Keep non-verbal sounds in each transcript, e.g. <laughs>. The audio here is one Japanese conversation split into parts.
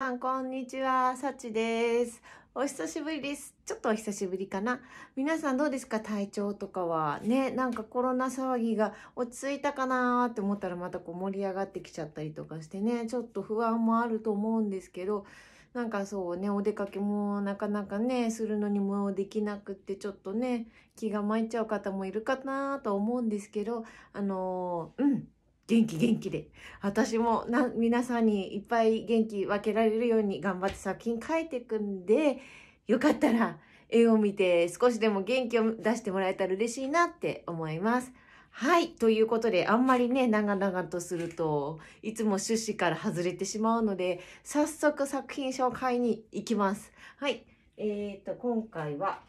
さん、こんにちは。さちです。お久しぶりです。ちょっとお久しぶりかな。皆さんどうですか体調とかは。ね、なんかコロナ騒ぎが落ち着いたかなーって思ったらまたこう盛り上がってきちゃったりとかしてね、ちょっと不安もあると思うんですけど、なんかそうね、お出かけもなかなかね、するのにもできなくって、ちょっとね、気が参っちゃう方もいるかなと思うんですけど、あのー、うん。元気元気で私もな皆さんにいっぱい元気分けられるように頑張って作品書いていくんでよかったら絵を見て少しでも元気を出してもらえたら嬉しいなって思います。はい。ということで、あんまりね、長々とすると、いつも趣旨から外れてしまうので、早速作品紹介に行きます。はい。えっ、ー、と、今回は、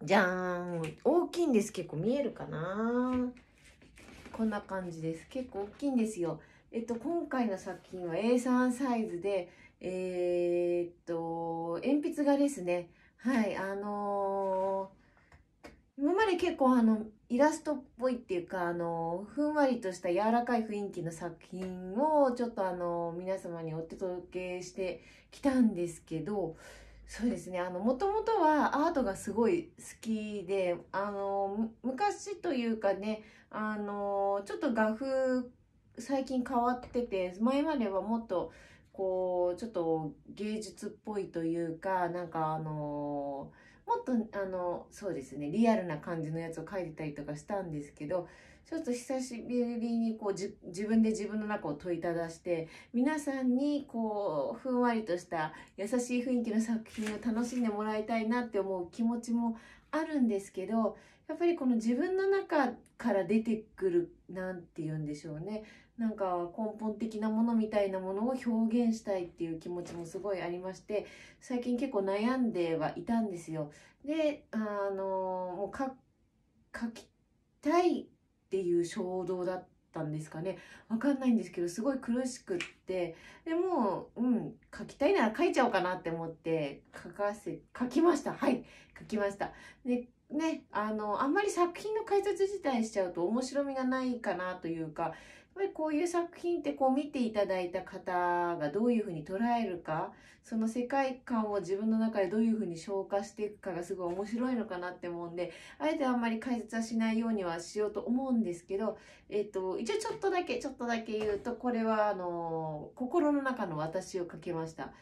じゃーん。大きいんです。結構見えるかなこんな感じです結構大きいんですよえっと今回の作品は A3 サイズでえー、っと鉛筆画ですねはいあのー、今まで結構あのイラストっぽいっていうかあのふんわりとした柔らかい雰囲気の作品をちょっとあの皆様にお届けしてきたんですけどそうですねもともとはアートがすごい好きであの昔というかねあのちょっと画風最近変わってて前まではもっとこうちょっと芸術っぽいというかなんかあのもっとあのそうですねリアルな感じのやつを描いてたりとかしたんですけどちょっと久しぶりにこう自分で自分の中を問いただして皆さんにこうふんわりとした優しい雰囲気の作品を楽しんでもらいたいなって思う気持ちもあるんですけどやっぱりこの自分の中から出てくる何て言うんでしょうねなんか根本的なものみたいなものを表現したいっていう気持ちもすごいありまして最近結構悩んではいたんですよ。であのもう書きたいっていう衝動だったんですかね分かんないんですけどすごい苦しくってでもうん書きたいなら書いちゃおうかなって思って書かせ書きましたはい書きました。でね、あのあんまり作品の解説自体しちゃうと面白みがないかなというかぱりこういう作品ってこう見ていただいた方がどういうふうに捉えるかその世界観を自分の中でどういうふうに消化していくかがすごい面白いのかなって思うんであえてあんまり解説はしないようにはしようと思うんですけど、えっと、一応ちょっとだけちょっとだけ言うとこれはあの心の中の私をかけました。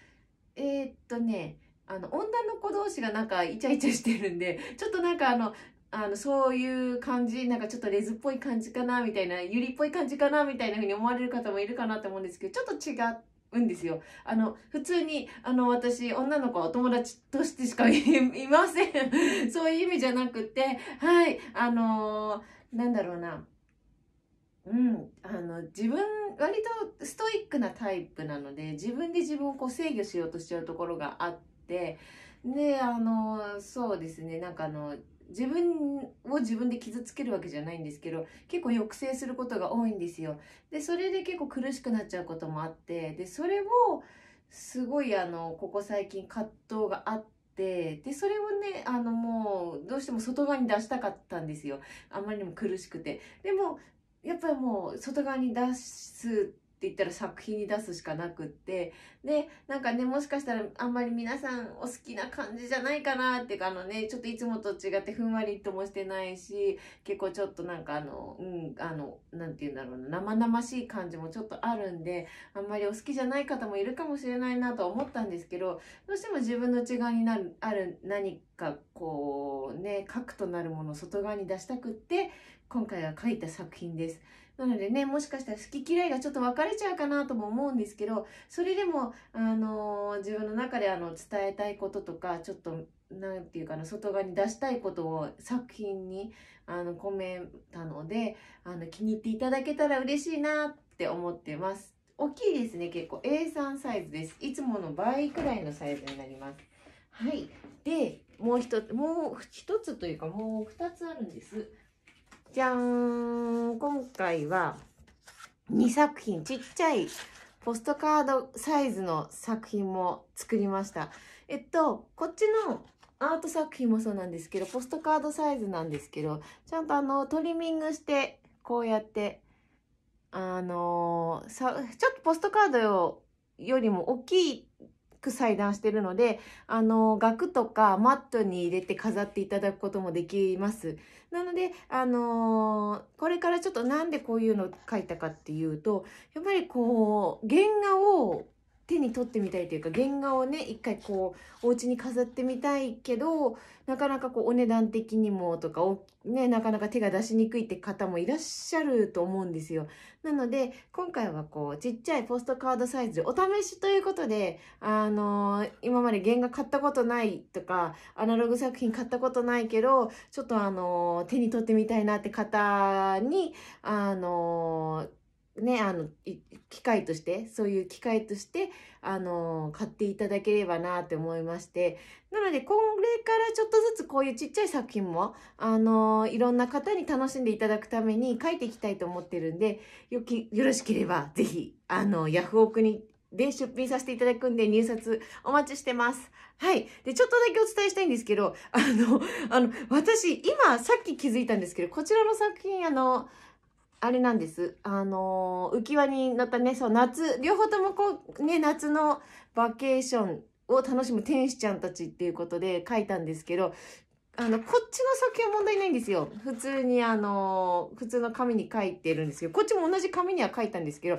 えー、っとねあの、女の子同士がなんかイチャイチャしてるんで、ちょっとなんかあの、あのそういう感じなんかちょっとレズっぽい感じかなみたいなユリっぽい感じかなみたいな風に思われる方もいるかなと思うんですけどちょっと違うんですよ。あの、普通に、あの、私、女の子はお友達としてしかいません。<laughs> そういう意味じゃなくて、はい、あのー、なんだろうな。うん、あの、自分、割とストイックなタイプなので、自分で自分をこう制御しようとしちゃうところがあって、で、あのそうですね、なんかあの、自分を自分で傷つけるわけじゃないんですけど結構抑制することが多いんですよ。でそれで結構苦しくなっちゃうこともあってでそれをすごいあのここ最近葛藤があって。でそれをねあのもうどうしても外側に出したかったんですよあんまりにも苦しくてでもやっぱりもう外側に出す言ったら作品に出すしかなくってでなんかねもしかしたらあんまり皆さんお好きな感じじゃないかなっていうかあのねちょっといつもと違ってふんわりともしてないし結構ちょっとなんかあのうんあのなて言うんだろうな生々しい感じもちょっとあるんであんまりお好きじゃない方もいるかもしれないなとは思ったんですけどどうしても自分の内側になるある何かこうね核となるものを外側に出したくって今回は書いた作品です。なのでね、もしかしたら好き嫌いがちょっと分かれちゃうかなとも思うんですけど、それでも、あのー、自分の中であの伝えたいこととか、ちょっと、なんていうかな、外側に出したいことを作品にあの込めたので、あの気に入っていただけたら嬉しいなって思ってます。大きいですね、結構。A3 サイズです。いつもの倍くらいのサイズになります。はい。で、もう一つ、もう一つというか、もう二つあるんです。じゃん今回は2作品ちっちゃいポストカードサイズの作品も作りましたえっとこっちのアート作品もそうなんですけどポストカードサイズなんですけどちゃんとあのトリミングしてこうやってあのさちょっとポストカードよりも大きいく裁断してるのであの額とかマットに入れて飾っていただくこともできますなので、あのー、これからちょっとなんでこういうの書いたかっていうと、やっぱりこう、原画を手に取ってみたいというか原画をね一回こうお家に飾ってみたいけどなかなかこうお値段的にもとかを、ね、なかなか手が出しにくいって方もいらっしゃると思うんですよ。なので今回はこうちっちゃいポストカードサイズお試しということで、あのー、今まで原画買ったことないとかアナログ作品買ったことないけどちょっと、あのー、手に取ってみたいなって方に、あのーね、あの、機械として、そういう機械として、あの、買っていただければなって思いまして。なので、これからちょっとずつこういうちっちゃい作品も、あの、いろんな方に楽しんでいただくために書いていきたいと思ってるんで、よき、よろしければ、是非あの、ヤフオクにで出品させていただくんで入札お待ちしてます。はい。で、ちょっとだけお伝えしたいんですけど、あの、あの、私、今、さっき気づいたんですけど、こちらの作品、あの、あれなんです。あのー、浮き輪に乗ったね、そう、夏、両方ともこう、ね、夏のバケーションを楽しむ天使ちゃんたちっていうことで書いたんですけど、あの、こっちの作品は問題ないんですよ。普通にあのー、普通の紙に書いてるんですけど、こっちも同じ紙には書いたんですけど、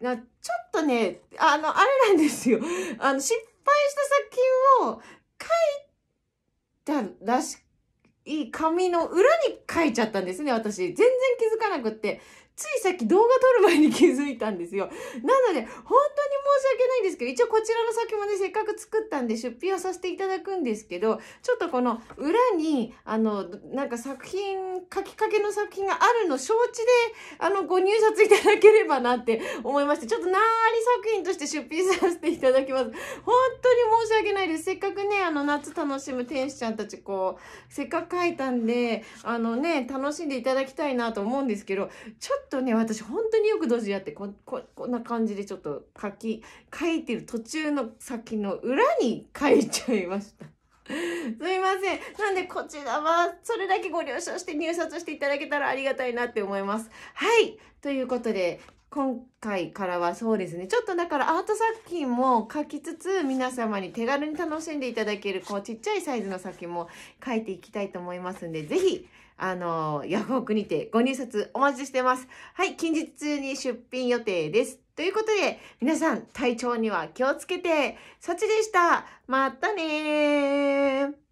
なちょっとね、あの、あれなんですよ。あの、失敗した作品を書いたらしい紙の裏に書いちゃったんですね、私。全然気づかなくって。ついさっき動画撮る前に気づいたんですよ。なので、本当に申し訳ないんですけど、一応こちらの先もね、せっかく作ったんで出品はさせていただくんですけど、ちょっとこの裏に、あの、なんか作品、書きかけの作品があるの承知で、あの、ご入札いただければなって <laughs> 思いまして、ちょっとなーり作品として出品させていただきます。本当に申し訳ないです。せっかくね、あの、夏楽しむ天使ちゃんたち、こう、せっかく書いたんで、あのね、楽しんでいただきたいなと思うんですけど、ちょっとっとね私本当によくドジやってこんな感じでちょっと書き書いてる途中の先の裏に書いちゃいました。<laughs> すいません。なんでこちらは、それだけご了承して入札していただけたらありがたいなって思います。はい。ということで、今回からはそうですねちょっとだからアート作品も描きつつ皆様に手軽に楽しんでいただけるこうちっちゃいサイズの作品も描いていきたいと思いますんで是非あのヤフオクにてご入札お待ちしてますはい近日中に出品予定ですということで皆さん体調には気をつけてそっちでしたまたね